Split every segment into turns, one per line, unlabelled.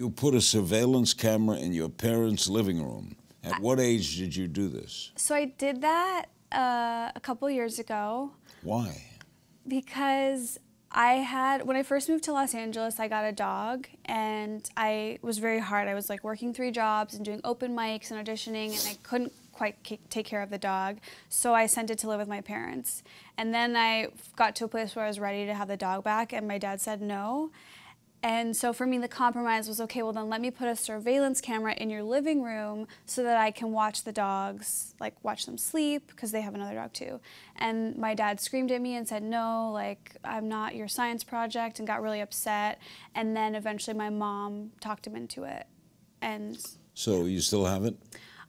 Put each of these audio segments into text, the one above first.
You put a surveillance camera in your parents' living room. At I, what age did you do this?
So I did that uh, a couple years ago. Why? Because I had, when I first moved to Los Angeles, I got a dog and I was very hard. I was like working three jobs and doing open mics and auditioning, and I couldn't quite take care of the dog. So I sent it to live with my parents. And then I got to a place where I was ready to have the dog back, and my dad said no. And so for me, the compromise was okay, well, then let me put a surveillance camera in your living room so that I can watch the dogs, like watch them sleep, because they have another dog too. And my dad screamed at me and said, no, like, I'm not your science project, and got really upset. And then eventually my mom talked him into it. And
so you still have it?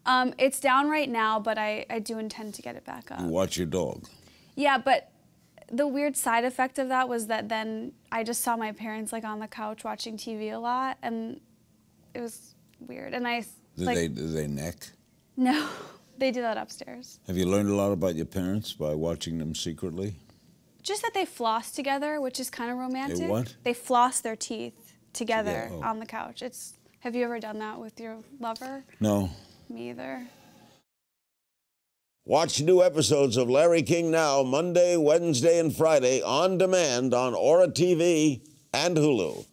Um, it's down right now, but I, I do intend to get it back up.
You watch your dog.
Yeah, but the weird side effect of that was that then I just saw my parents like on the couch watching TV a lot, and it was weird. And I did like, they
did they neck?
No, they do that upstairs.
Have you learned a lot about your parents by watching them secretly?
Just that they floss together, which is kind of romantic. They what? They floss their teeth together, Oh. on the couch. It's. Have you ever done that with your lover? No. Me either.
Watch new episodes of Larry King Now Monday, Wednesday, and Friday on
demand on Aura TV and Hulu.